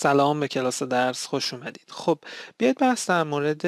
سلام به کلاس درس خوش اومدید خب بیاید بحث در مورد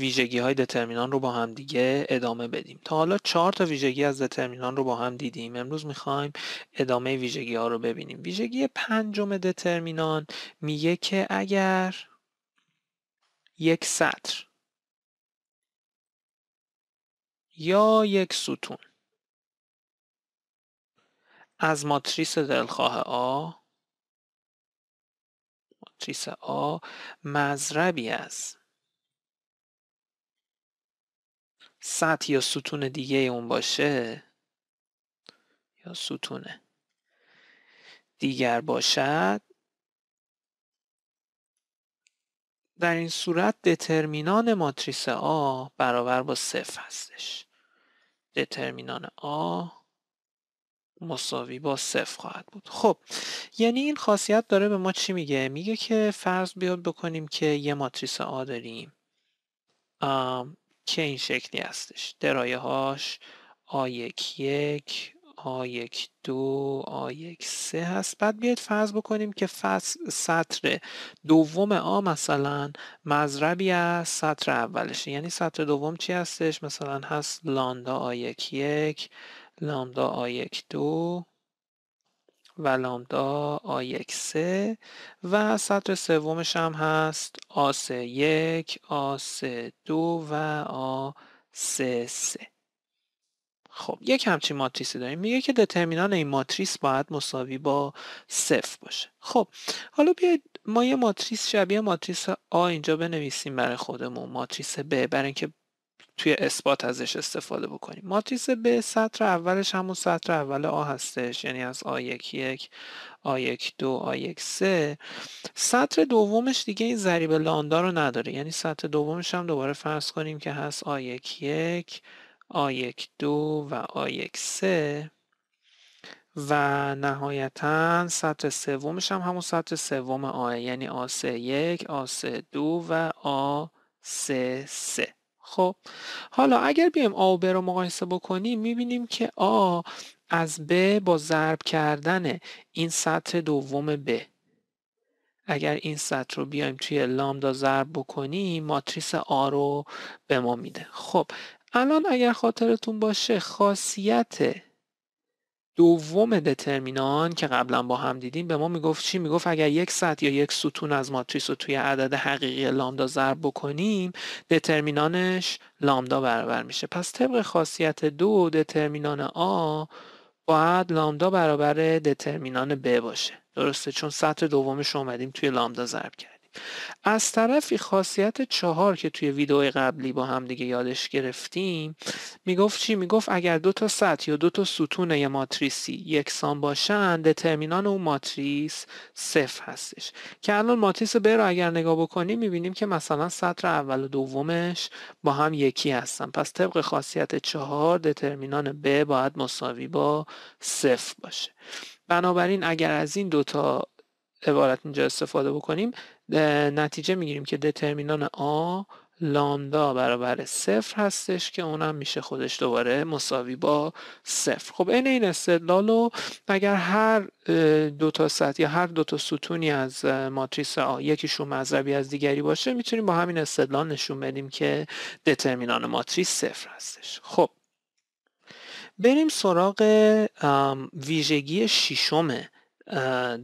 ویژگی های دترمینان رو با هم دیگه ادامه بدیم تا حالا چهار تا ویژگی از دترمینان رو با هم دیدیم امروز میخوایم ادامه ویژگی ها رو ببینیم ویژگی پنجم دترمینان میگه که اگر یک سطر یا یک ستون از ماتریس دلخواه آ، ماتریس آ مذربی است سطح یا ستون دیگه اون باشه یا ستون دیگر باشد در این صورت دترمینان ماتریس آ برابر با صفر هستش دترمینان آ مساوی با صفر خواهد بود خب یعنی این خاصیت داره به ما چی میگه میگه که فرض بیاد بکنیم که یه ماتریس آ داریم که این شکلی هستش درایه هاش آ یک یک آ یک دو آ یک سه هست بعد بیاید فرض بکنیم که فرض سطر دوم آ مثلا مزربی از سطر اولش یعنی سطر دوم چی هستش مثلا هست لاندا آ یک یک لامدا یک دو و لامدا یک سه و سطر سومش هم هست سه یک سه دو و آس سه خب یک همچین ماتریسی داریم میگه که دترمینان این ماتریس باید مساوی با صفر باشه خب حالا بیاید ما یه ماتریس شبیه ماتریس آ اینجا بنویسیم برای خودمون ماتریس ب برای اینکه توی اثبات ازش استفاده بکنیم ماتریس به سطر اولش همون سطر اول آ هستش یعنی از آ یک یک آ یک دو آ یک سه سطر دومش دیگه این ضریب لاندا رو نداره یعنی سطر دومش هم دوباره فرض کنیم که هست آ یک یک آ یک دو و آ یک سه و نهایتا سطر سومش هم همون سطر سوم آ یعنی آ سه یک آ سه دو و آ سه سه خب حالا اگر بیایم آ و ب رو مقایسه بکنیم میبینیم که آ از ب با ضرب کردن این سطر دوم ب اگر این سطح رو بیایم توی لامدا ضرب بکنیم ماتریس آ رو به ما میده خب الان اگر خاطرتون باشه خاصیت دوم دترمینان که قبلا با هم دیدیم به ما میگفت چی میگفت اگر یک سطح یا یک ستون از ماتریس رو توی عدد حقیقی لامدا ضرب بکنیم دترمینانش لامدا برابر میشه پس طبق خاصیت دو دترمینان آ باید لامدا برابر دترمینان ب باشه درسته چون سطح دومش اومدیم توی لامدا ضرب کردیم از طرفی خاصیت چهار که توی ویدئوی قبلی با هم دیگه یادش گرفتیم میگفت چی میگفت اگر دو تا سطح یا دو تا ستون یه ماتریسی یکسان باشن دترمینان اون ماتریس صفر هستش که الان ماتریس ب رو اگر نگاه بکنیم میبینیم که مثلا سطر اول و دومش با هم یکی هستن پس طبق خاصیت چهار دترمینان ب باید مساوی با صفر باشه بنابراین اگر از این دو تا عبارت اینجا استفاده بکنیم نتیجه میگیریم که دترمینان آ لامدا برابر صفر هستش که اونم میشه خودش دوباره مساوی با صفر خب این این استدلال اگر هر دو تا سطح یا هر دو تا ستونی از ماتریس آ یکیشون مذهبی از دیگری باشه میتونیم با همین استدلال نشون بدیم که دترمینان ماتریس صفر هستش خب بریم سراغ ویژگی ششم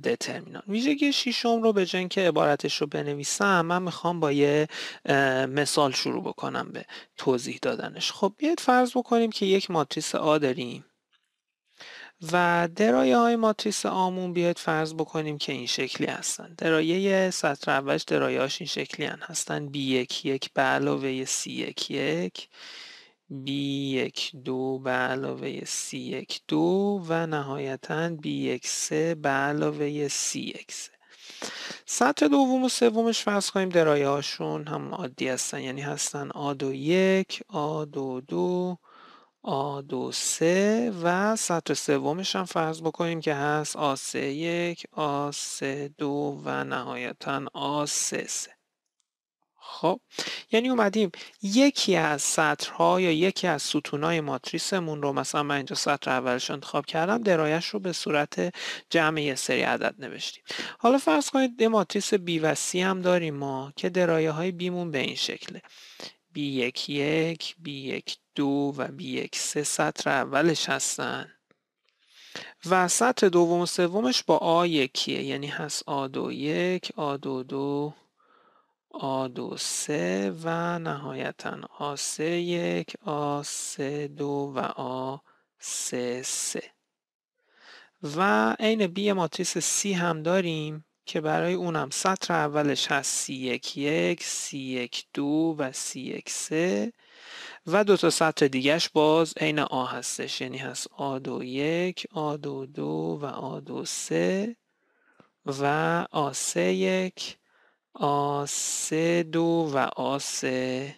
دترمینان ویژگی شیشم رو به جنگ که عبارتش رو بنویسم من میخوام با یه مثال شروع بکنم به توضیح دادنش خب بیاید فرض بکنیم که یک ماتریس آ داریم و درایه های ماتریس آمون بیاید فرض بکنیم که این شکلی هستن درایه سطر اولش درایه این شکلی هستن b یک 1 به علاوه c1 یک بله، B12 به علاوه C12 و نهایتا B13 به علاوه C13 1 سطح دوم و سومش فرض کنیم درایه هاشون هم عادی هستن یعنی هستن A21, A22, A23 و سطح سومش هم فرض بکنیم که هست A31, A32 و نهایتا A33 خب یعنی اومدیم یکی از سطرها یا یکی از ستونهای ماتریسمون رو مثلا من اینجا سطر اولش انتخاب کردم درایش رو به صورت جمع یه سری عدد نوشتیم حالا فرض کنید یه ماتریس بی و سی هم داریم ما که درایه های بیمون به این شکله بی یک یک بی یک دو و بی یک سه سطر اولش هستن و سطر دوم و سومش با آ یکیه یعنی هست آ دو یک آ دو دو a2، 3 و نهایتاً a31، a32 و a33 و عین b ماتریس c هم داریم که برای اونم سطر اولش هست c11، c12 و c13 و دو تا سطر دیگش باز عین آ هستش یعنی هست a21، a22 و a23 و a31 آسه دو و آسه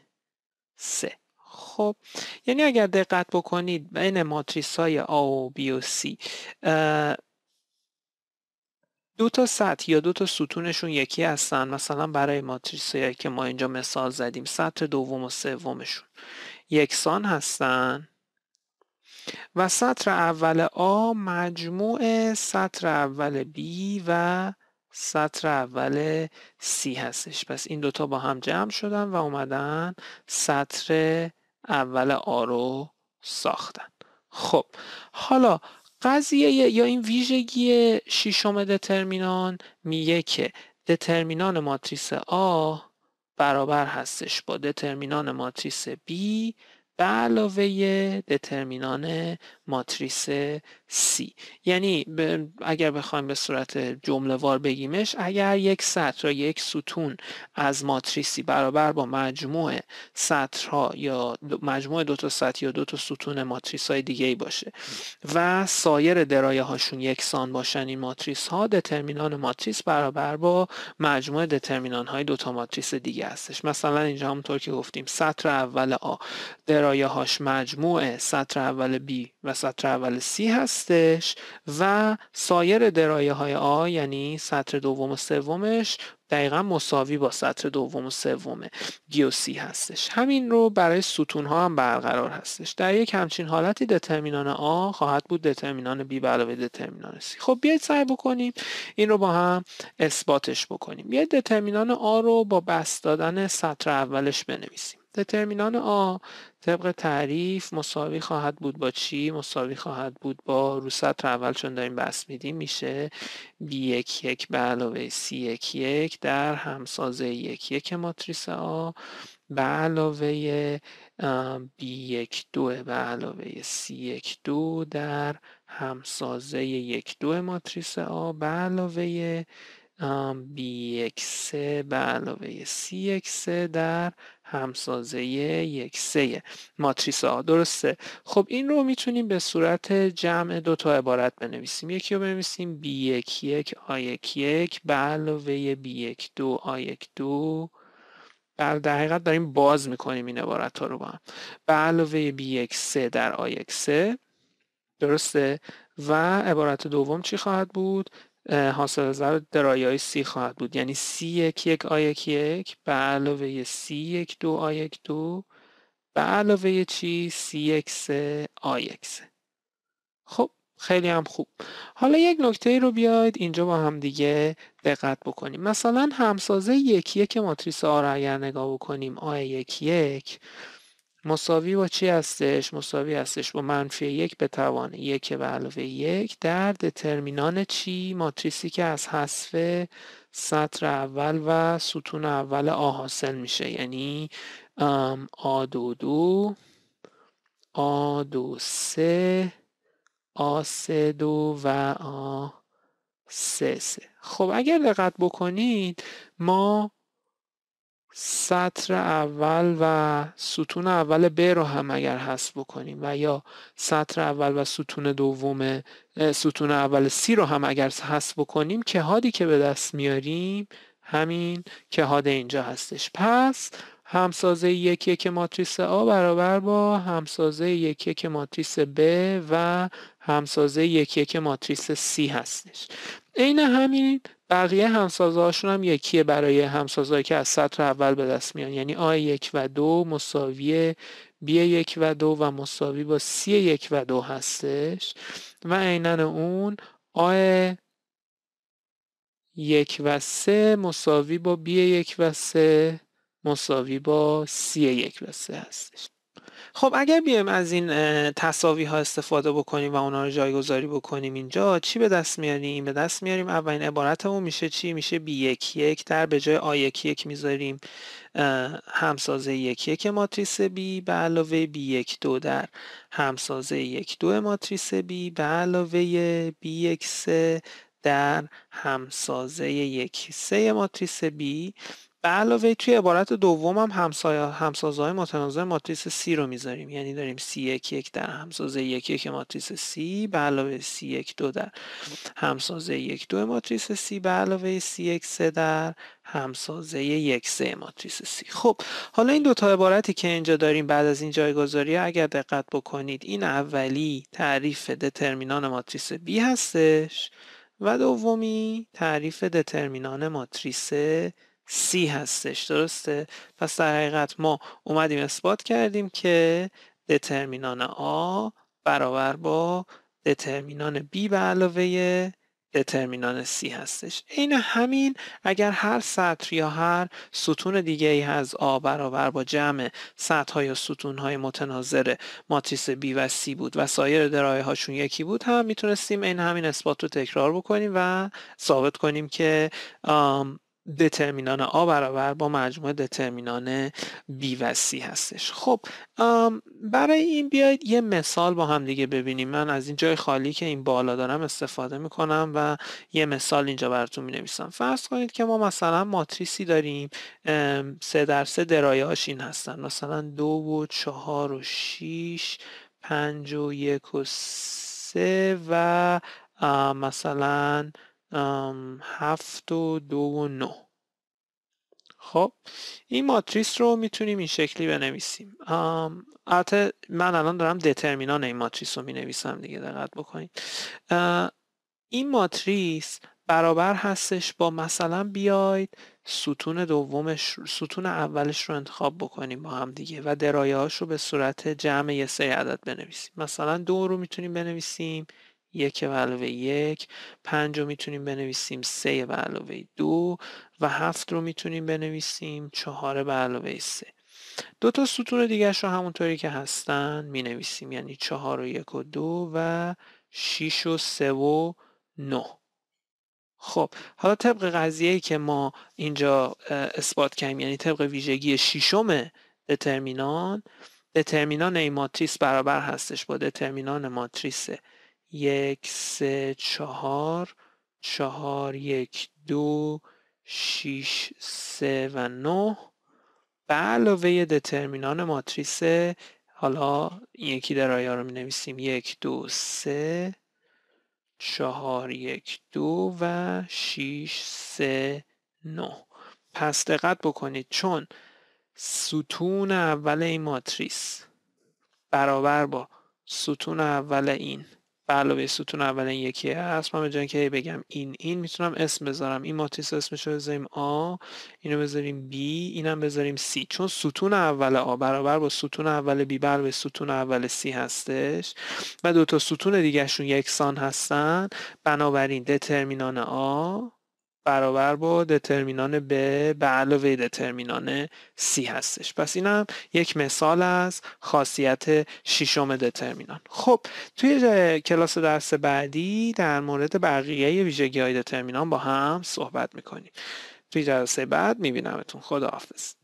سه خب یعنی اگر دقت بکنید بین ماتریس های آ و B و C دو تا سطح یا دو تا ستونشون یکی هستن مثلا برای ماتریس هایی که ما اینجا مثال زدیم سطح دوم و سومشون یکسان هستن و سطر اول آ مجموع سطر اول B و سطر اول سی هستش پس این دوتا با هم جمع شدن و اومدن سطر اول آ رو ساختن خب حالا قضیه یا این ویژگی شیشم دترمینان میگه که دترمینان ماتریس آ برابر هستش با دترمینان ماتریس B به علاوه دترمینان ماتریس C یعنی اگر بخوایم به صورت جمله وار بگیمش اگر یک سطر یا یک ستون از ماتریسی برابر با مجموع سطرها یا مجموع دو تا سطر یا دو تا ستون ماتریس های دیگه باشه و سایر درایه هاشون یکسان باشن این ماتریس ها دترمینان ماتریس برابر با مجموع دترمینان های دو تا ماتریس دیگه هستش مثلا اینجا همونطور که گفتیم سطر اول آ درایه هاش مجموع سطر اول B و سطر اول C هستش و سایر درایه های A یعنی سطر دوم و سومش دقیقا مساوی با سطر دوم و سوم سی هستش همین رو برای ستون ها هم برقرار هستش در یک همچین حالتی دترمینان آ خواهد بود دترمینان بی به دترمینان سی خب بیاید سعی بکنیم این رو با هم اثباتش بکنیم بیاید دترمینان آ رو با بست دادن سطر اولش بنویسیم دترمینان آ طبق تعریف مساوی خواهد بود با چی؟ مساوی خواهد بود با رو سطر اول چون داریم بس میدیم میشه B11 به علاوه C11 در همسازه یک یک ماتریس به علاوه B12 به علاوه C12 در همسازه یک دو ماتریس آ به علاوه B13 به علاوه C13 در همسازه یک سه ماتریس ها درسته خب این رو میتونیم به صورت جمع دو تا عبارت بنویسیم یکی رو بنویسیم B1 A1 به علاوه B1 A1 در حقیقت داریم باز میکنیم این عبارت ها رو با هم به علاوه B1 3 در A1 3 درسته و عبارت دوم چی خواهد بود؟ حاصل ضرب درایه های سی خواهد بود یعنی سی یک یک آی یک یک به علاوه سی یک دو آی یک دو به علاوه چی سی یک سه آی یک سه خب خیلی هم خوب حالا یک نکته ای رو بیاید اینجا با هم دیگه دقت بکنیم مثلا همسازه یکی یک ماتریس آ اگر نگاه بکنیم آ یک یک مساوی با چی هستش؟ مساوی هستش با منفی یک به توان یک به علاوه یک در دترمینان چی؟ ماتریسی که از حذف سطر اول و ستون اول آ حاصل میشه یعنی آ دو دو آ دو سه آ سه دو و آ سه سه خب اگر دقت بکنید ما سطر اول و ستون اول ب رو هم اگر حذف بکنیم و یا سطر اول و ستون دوم ستون اول سی رو هم اگر حذف بکنیم کهادی که به دست میاریم همین کهاد اینجا هستش پس همسازه یک یک ماتریس A برابر با همسازه یک یک ماتریس B و همسازه یک یک ماتریس C هستش عین همین بقیه همسازهاشون هم یکیه برای همسازهایی که از سطر اول به دست میان یعنی آ یک و دو مساوی B یک و دو و مساوی با C یک و دو هستش و عینا اون آ یک و سه مساوی با B یک و سه مساوی با C یک و سه هستش خب اگر بیایم از این تصاوی ها استفاده بکنیم و اونا رو جایگذاری بکنیم اینجا چی به دست میاریم؟ به دست میاریم اولین عبارتمون میشه چی؟ میشه بی یک یک در به جای آ یک یک میذاریم همسازه یک یک ماتریس بی به علاوه بی یک دو در همسازه یک دو ماتریس بی به علاوه بی یک سه در همسازه یک سه ماتریس بی به علاوه توی عبارت دوم هم همسازه های ماتریس C رو میذاریم یعنی داریم C1-1 در همسازه 1-1 ماتریس C به علاوه C1-2 در همسازه 1-2 ماتریس C به علاوه C1-3 در همسازه 1-3 ماتریس C خب حالا این دوتا عبارتی که اینجا داریم بعد از این جایگذاری اگر دقت بکنید این اولی تعریف دترمینان ماتریس B هستش و دومی تعریف دترمینان ماتریس B C هستش درسته پس در حقیقت ما اومدیم اثبات کردیم که دترمینان A برابر با دترمینان B به علاوه دترمینان C هستش این همین اگر هر سطر یا هر ستون دیگه ای از A برابر با جمع سطح یا ستون های متناظر ماتریس B و C بود و سایر درایه هاشون یکی بود هم میتونستیم این همین اثبات رو تکرار بکنیم و ثابت کنیم که دترمینان آ برابر با مجموع دترمینان بیوسی و هستش خب برای این بیایید یه مثال با هم دیگه ببینیم من از این جای خالی که این بالا دارم استفاده میکنم و یه مثال اینجا براتون مینویسم فرض کنید که ما مثلا ماتریسی داریم سه در سه درایه هاش این هستن مثلا دو و چهار و شیش پنج و یک و سه و مثلا 7 و دو و 9 خب این ماتریس رو میتونیم این شکلی بنویسیم البته من الان دارم دترمینان این ماتریس رو مینویسم دیگه دقت بکنید این ماتریس برابر هستش با مثلا بیاید ستون دومش ستون اولش رو انتخاب بکنیم با هم دیگه و درایه هاش رو به صورت جمع یه سری عدد بنویسیم مثلا دو رو میتونیم بنویسیم یک به علاوه یک پنج رو میتونیم بنویسیم سه به علاوه دو و هفت رو میتونیم بنویسیم چهار به علاوه سه دو تا ستون دیگه رو همونطوری که هستن می نویسیم یعنی چهار و یک و دو و شیش و سه و نه خب حالا طبق قضیه که ما اینجا اثبات کردیم یعنی طبق ویژگی شیشم دترمینان دترمینان این ماتریس برابر هستش با دترمینان ماتریس یک سه چهار چهار یک دو شیش سه و نه به علاوه دترمینان ماتریس حالا یکی در آیا رو می نویسیم یک دو سه چهار یک دو و شیش سه نه پس دقت بکنید چون ستون اول این ماتریس برابر با ستون اول این بله، به علاوه ستون اول این یکی هست من به که بگم این این میتونم اسم بذارم این ماتریس اسمش رو بذاریم آ اینو بذاریم B اینم بذاریم C چون ستون اول آ برابر با ستون اول B به ستون اول C هستش و دو تا ستون دیگهشون یکسان هستن بنابراین دترمینان آ برابر با دترمینان ب به علاوه دترمینان C هستش پس اینم یک مثال از خاصیت ششم دترمینان خب توی کلاس درس بعدی در مورد بقیه ویژگی های دترمینان با هم صحبت میکنیم توی جلسه بعد میبینمتون خداحافظ